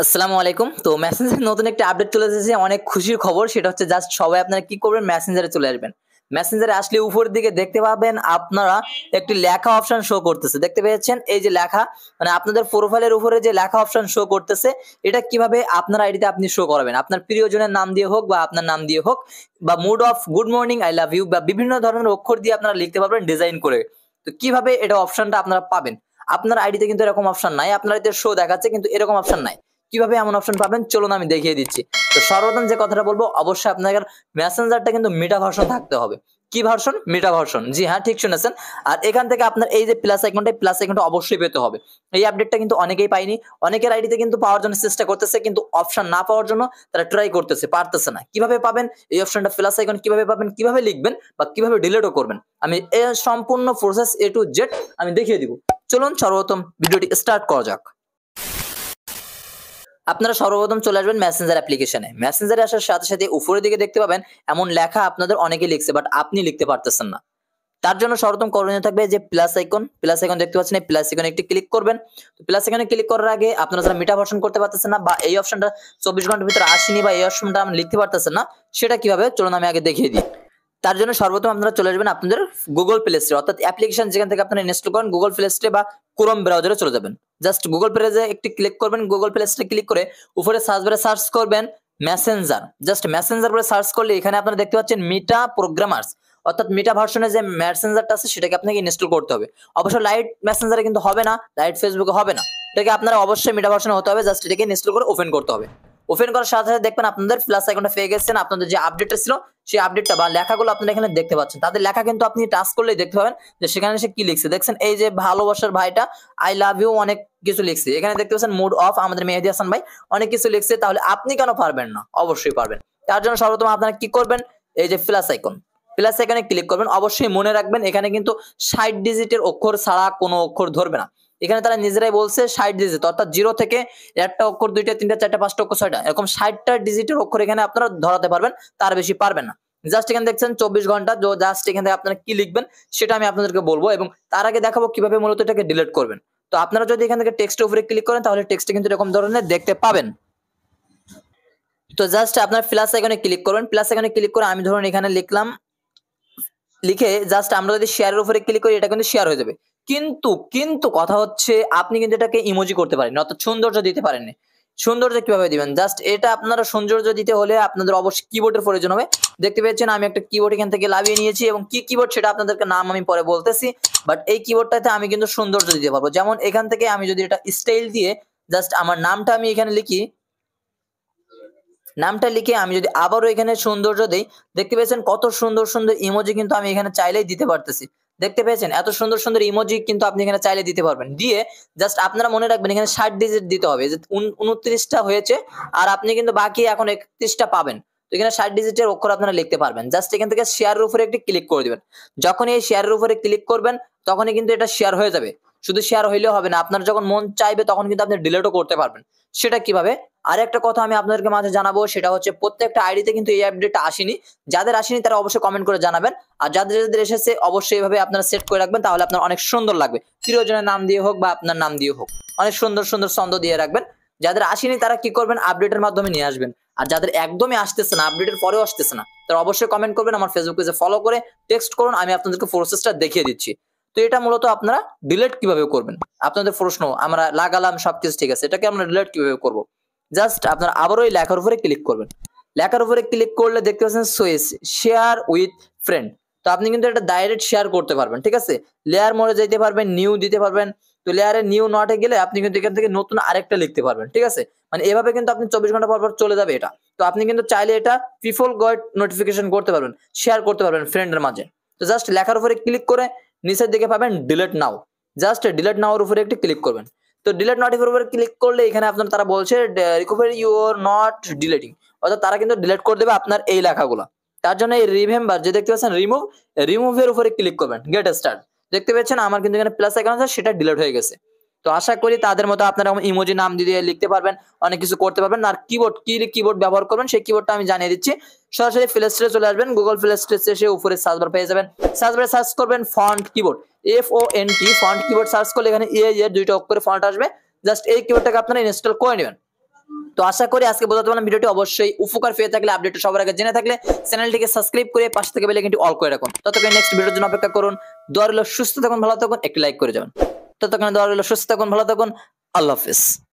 আসসালামু আলাইকুম তো মেসেঞ্জারে নতুন একটা আপডেট চলে এসেছে অনেক খুশির খবর সেটা হচ্ছে জাস্ট সবাই আপনারা কি করবেন মেসেঞ্জারে চলে আসবেন মেসেঞ্জারে আসলে উপরের দিকে দেখতে পাবেন আপনারা একটি লেখা অপশন শো করতেছে দেখতে পেয়েছেন এই যে লেখা মানে আপনাদের প্রোফাইলের উপরে যে লেখা অপশন শো করতেছে এটা কিভাবে আপনার আইডিতে আপনি শো করাবেন আপনার প্রিয়জনের নাম দিয়ে হোক বা আপনার নাম দিয়ে হোক বা mood off good morning I love you বা বিভিন্ন ধরনের অক্ষর দিয়ে আপনারা লিখতে পারবেন ডিজাইন করে তো কিভাবে এটা অপশনটা আপনারা পাবেন আপনার আইডিতে কিন্তু এরকম অপশন নাই আপনার আইডিতে শো দেখাচ্ছে কিন্তু এরকম অপশন নাই কিভাবে এমন অপশন পাবেন চলুন আমি দেখিয়ে দিচ্ছি তো সর্বপ্রথম যে কথাটা বলবো অবশ্যই আপনাদের মেসেঞ্জারটা কিন্তু মেটা ভার্সন থাকতে হবে কি ভার্সন মেটা ভার্সন জি হ্যাঁ ঠিক শুনেছেন আর এখান থেকে আপনার এই যে প্লাস আইকনটা প্লাস আইকনটা অবশ্যই পেতে হবে এই আপডেটটা কিন্তু অনেকেই পায়নি অনেকের আইডিতে কিন্তু পাওয়ার জন্য চেষ্টা করতেছে কিন্তু অপশন না পাওয়ার জন্য তারা ট্রাই করতেছে পারতেছে না কিভাবে পাবেন এই অপশনটা প্লাস আইকন কিভাবে পাবেন কিভাবে লিখবেন বা কিভাবে ডিলেটও করবেন আমি সম্পূর্ণ প্রসেস এ টু জেড আমি দেখিয়ে দিব চলুন সর্বপ্রথম ভিডিওটি স্টার্ট করা যাক আপনারা সর্বপ্রথম চলে আসবেন মেসেঞ্জার অ্যাপ্লিকেশনে মেসেঞ্জারে আসার সাথে সাথে উপরের দিকে দেখতে পাবেন এমন লেখা আপনাদের অনেকে লিখছে বাট আপনি লিখতে পারতেছেন না তার জন্য সর্বপ্রথম করণীয় থাকবে যে প্লাস আইকন প্লাস আইকন দেখতে পাচ্ছেন এই প্লাস আইকনে একটি ক্লিক করবেন প্লাস আইকনে ক্লিক করার আগে আপনারা যারা মিটা ভার্সন করতে পারতেছেন না বা এই অপশনটা চব্বিশ ঘন্টার ভিতরে আসেনি বা এই অপশনটা আমি লিখতে পারতেছেন না সেটা কিভাবে চলুন আমি আগে দেখিয়ে দিই তার জন্য সর্বপ্রথম আপনারা চলে আসবেন আপনাদের গুগল প্লে স্টোরে অর্থাৎ অ্যাপ্লিকেশন যেখান থেকে আপনারা ইনস্টল করেন গুগল প্লে স্টোরে বা ক্রোম ব্রাউজারে চলে যাবেন জাস্ট গুগল যে একটি ক্লিক করবেন গুগল প্লেসটা ক্লিক করে উপরে সার্চ বারে সার্চ করবেন মেসেঞ্জার জাস্ট মেসেঞ্জার বলে সার্চ করলে এখানে আপনারা দেখতে পাচ্ছেন মিটা প্রোগ্রামার্স অর্থাৎ মিটা ভার্সনে যে মেসেঞ্জারটা আছে সেটাকে আপনাকে ইনস্টল করতে হবে অবশ্য লাইট মেসেঞ্জারে কিন্তু হবে না লাইট ফেসবুকে হবে না এটাকে আপনারা অবশ্যই মিটা ভার্সনে হতে হবে জাস্ট এটাকে ইনস্টল করে ওপেন করতে হবে ওপেন করার সাথে সাথে দেখবেন আপনাদের প্লাস আইকনটা পেয়ে গেছেন আপনাদের যে আপডেটটা ছিল সেই আপডেটটা বা লেখাগুলো আপনারা এখানে দেখতে পাচ্ছেন তাদের লেখা কিন্তু আপনি টাচ করলেই দেখতে পাবেন যে সেখানে সে কি লিখছে দেখছেন এই যে ভালোবাসার ভাইটা আই লাভ ইউ অনেক কিছু লিখছে এখানে দেখতে পাচ্ছেন মুড অফ আমাদের মেহেদি হাসান ভাই অনেক কিছু লিখছে তাহলে আপনি কেন পারবেন না অবশ্যই পারবেন তার জন্য সর্বপ্রথম আপনারা কি করবেন এই যে প্লাস আইকন প্লাস আইকনে ক্লিক করবেন অবশ্যই মনে রাখবেন এখানে কিন্তু ষাট ডিজিটের অক্ষর ছাড়া কোনো অক্ষর ধরবে না এখানে তারা নিজেরাই বলছে ষাট ডিজিট অর্থাৎ জিরো থেকে একটা অক্ষর দুইটা তিনটা চারটা পাঁচটা অক্ষর ছয়টা এরকম ষাটটা ডিজিটের অক্ষর এখানে আপনারা ধরাতে পারবেন তার বেশি পারবেন না জাস্ট এখানে দেখছেন চব্বিশ ঘন্টা জাস্ট এখান থেকে আপনারা কি লিখবেন সেটা আমি আপনাদেরকে বলবো এবং তার আগে দেখাবো কিভাবে মূলত এটাকে ডিলিট করবেন তো আপনারা যদি এখান থেকে টেক্সটের উপরে ক্লিক করেন তাহলে টেক্সটে কিন্তু এরকম ধরনের দেখতে পাবেন তো জাস্ট আপনার প্লাস এখানে ক্লিক করবেন প্লাস এখানে ক্লিক করে আমি ধরুন এখানে লিখলাম লিখে জাস্ট আমরা যদি শেয়ারের উপরে ক্লিক করি এটা কিন্তু শেয়ার হয়ে যাবে কিন্তু কিন্তু কথা হচ্ছে আপনি কিন্তু এটাকে ইমোজি করতে পারেন অর্থাৎ সৌন্দর্য দিতে পারেন সৌন্দর্য কিভাবে দিবেন জাস্ট এটা আপনারা সৌন্দর্য দিতে হলে আপনাদের অবশ্যই কিবোর্ডের প্রয়োজন হবে দেখতে পেয়েছেন আমি একটা কিবোর্ড এখান থেকে লাভিয়ে নিয়েছি এবং কি কিবোর্ড সেটা আপনাদেরকে নাম আমি পরে বলতেছি বাট এই কিবোর্ডটাতে আমি কিন্তু সৌন্দর্য দিতে পারবো যেমন এখান থেকে আমি যদি এটা স্টাইল দিয়ে জাস্ট আমার নামটা আমি এখানে লিখি নামটা লিখে আমি যদি আবারও এখানে সৌন্দর্য দিই দেখতে পেয়েছেন কত সুন্দর সুন্দর ইমোজি কিন্তু আমি এখানে চাইলেই দিতে পারতেছি দেখতে পেয়েছেন এত সুন্দর সুন্দর ইমোজি কিন্তু আপনি এখানে চাইলে দিতে পারবেন দিয়ে জাস্ট আপনারা মনে রাখবেন এখানে ষাট ডিজিট দিতে হবে যে উনত্রিশটা হয়েছে আর আপনি কিন্তু বাকি এখন একত্রিশটা পাবেন তো এখানে ষাট ডিজিটের অক্ষর আপনারা লিখতে পারবেন জাস্ট এখান থেকে শেয়ারের উপরে একটি ক্লিক করে দিবেন যখন এই শেয়ারের উপরে ক্লিক করবেন তখনই কিন্তু এটা শেয়ার হয়ে যাবে শুধু শেয়ার হইলেও হবে না আপনার যখন মন চাইবে তখন কিন্তু আপনি ডিলেটও করতে পারবেন সেটা কিভাবে আর একটা কথা আমি আপনাদেরকে মাঝে জানাবো সেটা হচ্ছে প্রত্যেকটা আইডিতে কিন্তু এই আপডেটটা আসেনি যাদের আসেনি তারা অবশ্যই কমেন্ট করে জানাবেন আর যাদের যাদের এসেছে অবশ্যই এভাবে আপনারা সেট করে রাখবেন তাহলে আপনার অনেক সুন্দর লাগবে প্রিয়জনের নাম দিয়ে হোক বা আপনার নাম দিয়ে হোক অনেক সুন্দর সুন্দর ছন্দ দিয়ে রাখবেন যাদের আসেনি তারা কি করবেন আপডেটের মাধ্যমে নিয়ে আসবেন আর যাদের একদমই আসতেছে না আপডেটের পরেও আসতেছে না তারা অবশ্যই কমেন্ট করবেন আমার ফেসবুক পেজে ফলো করে টেক্সট করুন আমি আপনাদেরকে প্রসেসটা দেখিয়ে দিচ্ছি তো এটা মূলত আপনারা ডিলেট কিভাবে করবেন আপনাদের প্রশ্ন আমরা লাগালাম সবকিছু ঠিক আছে এটাকে আমরা ডিলেট কিভাবে করবো জাস্ট আপনার আবারও ওই লেখার উপরে ক্লিক করবেন লেখার উপরে ক্লিক করলে দেখতে পাচ্ছেন সোয়েস শেয়ার উইথ ফ্রেন্ড তো আপনি কিন্তু এটা ডাইরেক্ট শেয়ার করতে পারবেন ঠিক আছে লেয়ার মোড়ে যেতে পারবেন নিউ দিতে পারবেন তো লেয়ারে নিউ নটে গেলে আপনি কিন্তু এখান থেকে নতুন আরেকটা লিখতে পারবেন ঠিক আছে মানে এভাবে কিন্তু আপনি চব্বিশ ঘন্টা পর পর চলে যাবে এটা তো আপনি কিন্তু চাইলে এটা পিফল গয়েড নোটিফিকেশন করতে পারবেন শেয়ার করতে পারবেন ফ্রেন্ডের মাঝে তো জাস্ট লেখার উপরে ক্লিক করে নিচের দিকে পাবেন ডিলেট নাও জাস্ট ডিলেট নাওয়ার উপরে একটি ক্লিক করবেন তো ডিলেট নোটিফাই উপর ক্লিক করলে এখানে আপনার তারা বলছে রিকভারি ইউর নট ডিলেটিং অর্থাৎ তারা কিন্তু ডিলেট করে দেবে আপনার এই লেখাগুলো তার জন্য এই রিমেম্বার যে দেখতে পাচ্ছেন রিমুভ রিমুভের উপরে ক্লিক করবেন গেট স্টার্ট দেখতে পাচ্ছেন আমার কিন্তু এখানে প্লাস আইকন আছে সেটা ডিলেট হয়ে গেছে তো আশা করি তাদের মতো আপনারা ইমোজি নাম দিয়ে লিখতে পারবেন অনেক কিছু করতে পারবেন আর কিবোর্ড কি কিবোর্ড ব্যবহার করবেন সেই কিবোর্ডটা আমি জানিয়ে দিচ্ছি সরাসরি প্লে স্টোরে চলে আসবেন গুগল প্লে স্টোরে এসে উপরে সার্চ বার পেয়ে যাবেন সার্চ বারে সার্চ করবেন font keyboard F O N T font keyboard search করলে এখানে এ এ দুইটা অক্ষরে ফন্ট আসবে জাস্ট এই কিবোর্ডটাকে আপনারা ইনস্টল করে নেবেন তো আশা করি আজকে বোঝাতে পারলাম ভিডিওটি অবশ্যই উপকার পেয়ে থাকলে আপডেট সবার আগে জেনে থাকলে চ্যানেলটিকে সাবস্ক্রাইব করে পাশে থেকে বেলে কিন্তু অল করে রাখুন ততক্ষণ নেক্সট ভিডিওর জন্য অপেক্ষা করুন দোয়ার সুস্থ থাকুন ভালো থাকুন একটি লাইক করে যাবেন ততক্ষণে দেওয়া রইল সুস্থ থাকুন ভালো থাকুন আল্লাহ হাফিজ